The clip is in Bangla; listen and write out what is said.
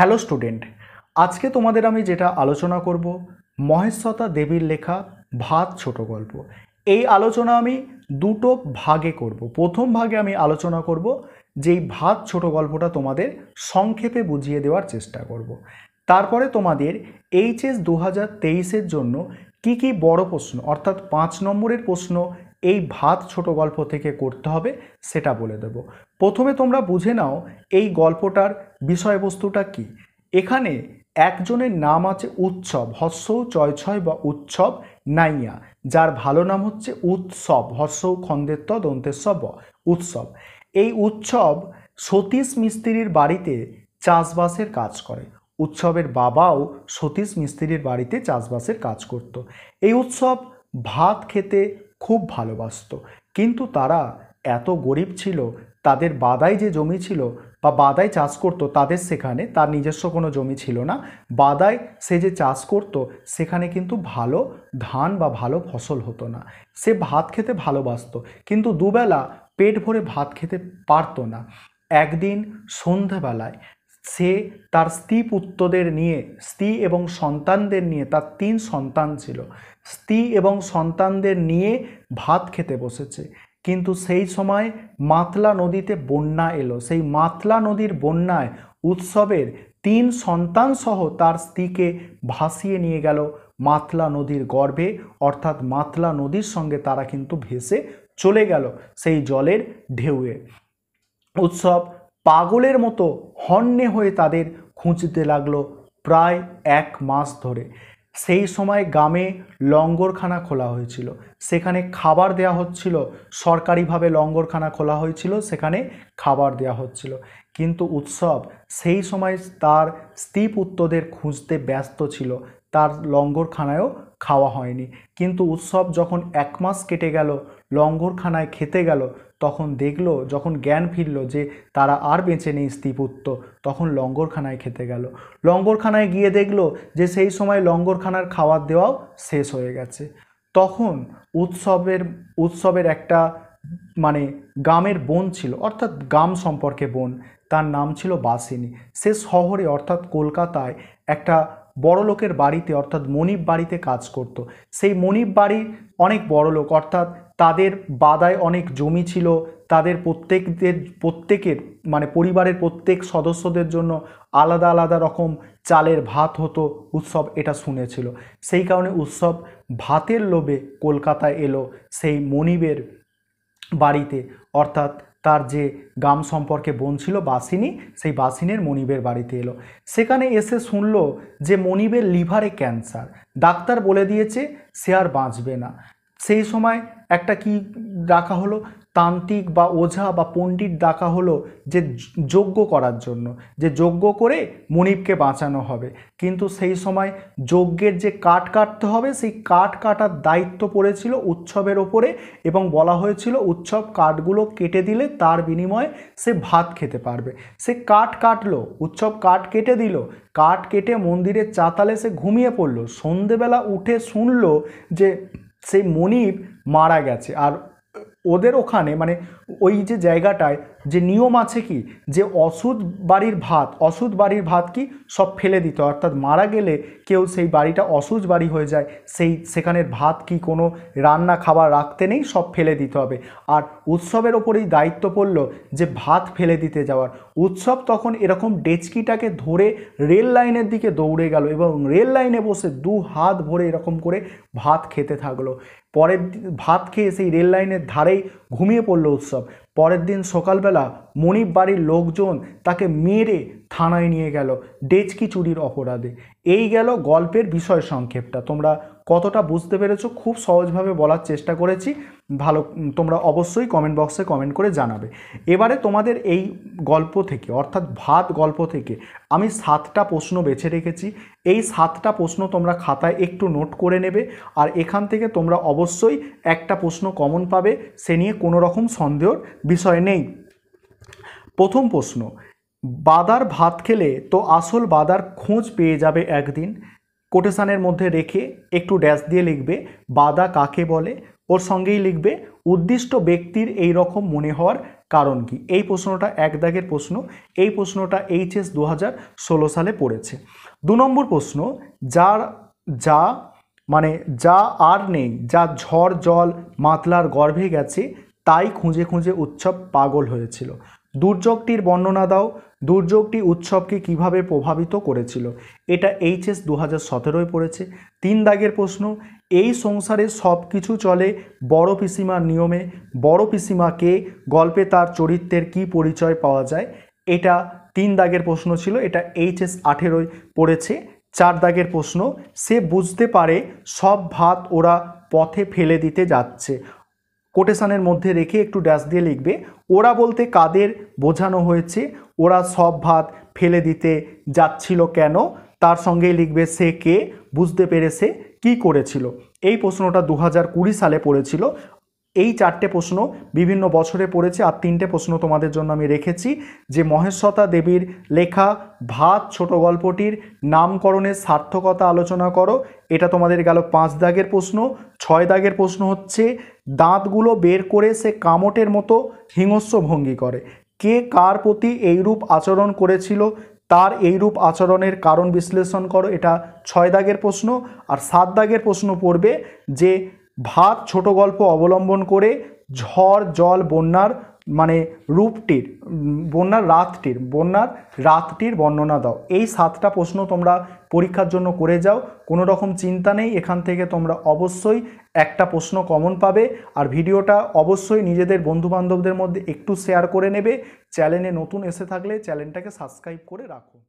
হ্যালো স্টুডেন্ট আজকে তোমাদের আমি যেটা আলোচনা করব মহেশ্বতা দেবীর লেখা ভাত ছোট গল্প এই আলোচনা আমি দুটো ভাগে করব প্রথম ভাগে আমি আলোচনা করব যেই ভাত ছোট গল্পটা তোমাদের সংক্ষেপে বুঝিয়ে দেওয়ার চেষ্টা করব। তারপরে তোমাদের এইচএস দু হাজার তেইশের জন্য কি কি বড় প্রশ্ন অর্থাৎ পাঁচ নম্বরের প্রশ্ন এই ভাত ছোট গল্প থেকে করতে হবে সেটা বলে দেব প্রথমে তোমরা বুঝে নাও এই গল্পটার বিষয়বস্তুটা কি এখানে একজনের নাম আছে উৎসব হস্য ছয় বা উৎসব নাইয়া যার ভালো নাম হচ্ছে উৎসব হস্য খন্দের তদন্তেসব উৎসব এই উৎসব সতীশ মিস্ত্রির বাড়িতে চাষবাসের কাজ করে উৎসবের বাবাও সতীশ মিস্ত্রির বাড়িতে চাষবাসের কাজ করত। এই উৎসব ভাত খেতে খুব ভালোবাসত কিন্তু তারা এত গরিব ছিল তাদের বাদায় যে জমি ছিল বা বাদায় চাষ করত তাদের সেখানে তার নিজস্ব কোনো জমি ছিল না বাদায় সে যে চাষ করত সেখানে কিন্তু ভালো ধান বা ভালো ফসল হতো না সে ভাত খেতে ভালোবাসত কিন্তু দুবেলা পেট ভরে ভাত খেতে পারতো না একদিন সন্ধ্যাবেলায় সে তার স্ত্রী পুত্রদের নিয়ে স্ত্রী এবং সন্তানদের নিয়ে তার তিন সন্তান ছিল স্ত্রী এবং সন্তানদের নিয়ে ভাত খেতে বসেছে কিন্তু সেই সময় মাতলা নদীতে বন্যা এলো সেই মাতলা নদীর বন্যায় উৎসবের তিন সন্তান সহ তার স্ত্রীকে ভাসিয়ে নিয়ে গেল মাতলা নদীর গর্ভে অর্থাৎ মাতলা নদীর সঙ্গে তারা কিন্তু ভেসে চলে গেল সেই জলের ঢেউয়ে উৎসব পাগলের মতো হন্যে হয়ে তাদের খুঁজতে লাগলো প্রায় এক মাস ধরে সেই সময় গ্রামে লঙ্গরখানা খোলা হয়েছিল সেখানে খাবার দেয়া হচ্ছিল সরকারিভাবে লঙ্গরখানা খোলা হয়েছিল সেখানে খাবার দেয়া হচ্ছিল কিন্তু উৎসব সেই সময় তার স্ত্রী পুত্রদের খুঁজতে ব্যস্ত ছিল তার লঙ্গরখানায়ও খাওয়া হয়নি কিন্তু উৎসব যখন এক মাস কেটে গেল লঙ্গরখানায় খেতে গেল তখন দেখলো যখন জ্ঞান ফিরল যে তারা আর বেঁচে নেই স্ত্রীপুত্র তখন লঙ্গরখানায় খেতে গেল লঙ্গরখানায় গিয়ে দেখলো যে সেই সময় লঙ্গরখানার খাওয়ার দেওয়াও শেষ হয়ে গেছে তখন উৎসবের উৎসবের একটা মানে গ্রামের বোন ছিল অর্থাৎ গ্রাম সম্পর্কে বোন তার নাম ছিল বাসিনী সে শহরে অর্থাৎ কলকাতায় একটা বড় লোকের বাড়িতে অর্থাৎ মনিব বাড়িতে কাজ করত। সেই মনিব বাড়ির অনেক বড় লোক অর্থাৎ তাদের বাদায় অনেক জমি ছিল তাদের প্রত্যেকদের প্রত্যেকের মানে পরিবারের প্রত্যেক সদস্যদের জন্য আলাদা আলাদা রকম চালের ভাত হতো উৎসব এটা শুনেছিল সেই কারণে উৎসব ভাতের লোভে কলকাতায় এলো সেই মনিবের বাড়িতে অর্থাৎ তার যে গাম সম্পর্কে বোন ছিল বাসিনী সেই বাসিনের মনিবের বাড়িতে এলো সেখানে এসে শুনল যে মনিবের লিভারে ক্যান্সার ডাক্তার বলে দিয়েছে সে আর বাঁচবে না সেই সময় একটা কি রাখা হলো তান্ত্রিক বা ওঝা বা পণ্ডিত ডাকা হলো যে যজ্ঞ করার জন্য যে যজ্ঞ করে মনিবকে বাঁচানো হবে কিন্তু সেই সময় যজ্ঞের যে কাঠ কাটতে হবে সেই কাঠ কাটার দায়িত্ব পড়েছিল উৎসবের ওপরে এবং বলা হয়েছিল উৎসব কাঠগুলো কেটে দিলে তার বিনিময়ে সে ভাত খেতে পারবে সে কাঠ কাটলো উৎসব কাঠ কেটে দিল কাঠ কেটে মন্দিরের চাতালে সে ঘুমিয়ে পড়লো সন্ধেবেলা উঠে শুনল যে সেই মনিব মারা গেছে আর ওদের ওখানে মানে ওই যে জায়গাটায় যে নিয়ম আছে কি যে অসুদ বাড়ির ভাত অসুদ বাড়ির ভাত কি সব ফেলে দিতে অর্থাৎ মারা গেলে কেউ সেই বাড়িটা অসুজ বাড়ি হয়ে যায় সেই সেখানের ভাত কি কোনো রান্না খাবার রাখতে নেই সব ফেলে দিতে হবে আর উৎসবের ওপরেই দায়িত্ব পড়ল যে ভাত ফেলে দিতে যাওয়ার উৎসব তখন এরকম ডেচকিটাকে ধরে রেল লাইনের দিকে দৌড়ে গেল এবং রেল লাইনে বসে দু হাত ভরে এরকম করে ভাত খেতে থাকলো পরের ভাত খেয়ে সেই রেল লাইনের ধারেই ঘুমিয়ে পড়লো উৎসব পরের দিন সকালবেলা মনিব বাড়ির লোকজন তাকে মেরে থানায় নিয়ে গেল ডেচকি চুরির অপরাধে এই গেল গল্পের বিষয় সংক্ষেপটা তোমরা কতটা বুঝতে পেরেছো খুব সহজভাবে বলার চেষ্টা করেছি ভালো তোমরা অবশ্যই কমেন্ট বক্সে কমেন্ট করে জানাবে এবারে তোমাদের এই গল্প থেকে অর্থাৎ ভাত গল্প থেকে আমি সাতটা প্রশ্ন বেছে রেখেছি এই সাতটা প্রশ্ন তোমরা খাতায় একটু নোট করে নেবে আর এখান থেকে তোমরা অবশ্যই একটা প্রশ্ন কমন পাবে সে নিয়ে কোনো রকম সন্দেহর বিষয় নেই প্রথম প্রশ্ন বাদার ভাত খেলে তো আসল বাদার খোঁজ পেয়ে যাবে একদিন কোটেশানের মধ্যে রেখে একটু ড্যাশ দিয়ে লিখবে বাদা কাকে বলে ওর সঙ্গেই লিখবে উদ্দিষ্ট ব্যক্তির এই রকম মনে হওয়ার কারণ কি এই প্রশ্নটা এক দাগের প্রশ্ন এই প্রশ্নটা এইচএস দু হাজার ষোলো সালে পড়েছে দু নম্বর প্রশ্ন যার যা মানে যা আর নেই যা ঝড় জল মাতলার গর্ভে গেছে তাই খুঁজে খুঁজে উৎসব পাগল হয়েছিল দুর্যোগটির বর্ণনা দাও দুর্যোগটি উৎসবকে কিভাবে প্রভাবিত করেছিল এটা এইচএস দু হাজার সতেরোয় পড়েছে তিন দাগের প্রশ্ন এই সংসারে সব কিছু চলে বড় পিসিমার নিয়মে বড় পিসিমাকে গল্পে তার চরিত্রের কি পরিচয় পাওয়া যায় এটা তিন দাগের প্রশ্ন ছিল এটা এইচএস আঠেরোয় পড়েছে চার দাগের প্রশ্ন সে বুঝতে পারে সব ভাত ওরা পথে ফেলে দিতে যাচ্ছে কোটেশানের মধ্যে রেখে একটু ড্যাশ দিয়ে লিখবে ওরা বলতে কাদের বোঝানো হয়েছে ওরা সব ভাত ফেলে দিতে যাচ্ছিল কেন তার সঙ্গেই লিখবে সে কে বুঝতে পেরেছে কি করেছিল এই প্রশ্নটা দু সালে পড়েছিল এই চারটে প্রশ্ন বিভিন্ন বছরে পড়েছে আর তিনটে প্রশ্ন তোমাদের জন্য আমি রেখেছি যে মহেশ্বতা দেবীর লেখা ভাত ছোট গল্পটির নামকরণের সার্থকতা আলোচনা করো এটা তোমাদের গেল পাঁচ দাগের প্রশ্ন ছয় দাগের প্রশ্ন হচ্ছে দাঁতগুলো বের করে সে কামটের মতো হিংস্র ভঙ্গি করে কে কার প্রতি এইরূপ আচরণ করেছিল তার এইরূপ আচরণের কারণ বিশ্লেষণ করো এটা ছয় দাগের প্রশ্ন আর সাত দাগের প্রশ্ন পড়বে যে ভাত ছোট গল্প অবলম্বন করে ঝড় জল বন্যার মানে রূপটির বন্যার রাতটির বন্যার রাতটির বর্ণনা দাও এই সাতটা প্রশ্ন তোমরা পরীক্ষার জন্য করে যাও কোনো রকম চিন্তা নেই এখান থেকে তোমরা অবশ্যই একটা প্রশ্ন কমন পাবে আর ভিডিওটা অবশ্যই নিজেদের বন্ধুবান্ধবদের মধ্যে একটু শেয়ার করে নেবে চ্যানেলে নতুন এসে থাকলে চ্যানেলটাকে সাবস্ক্রাইব করে রাখো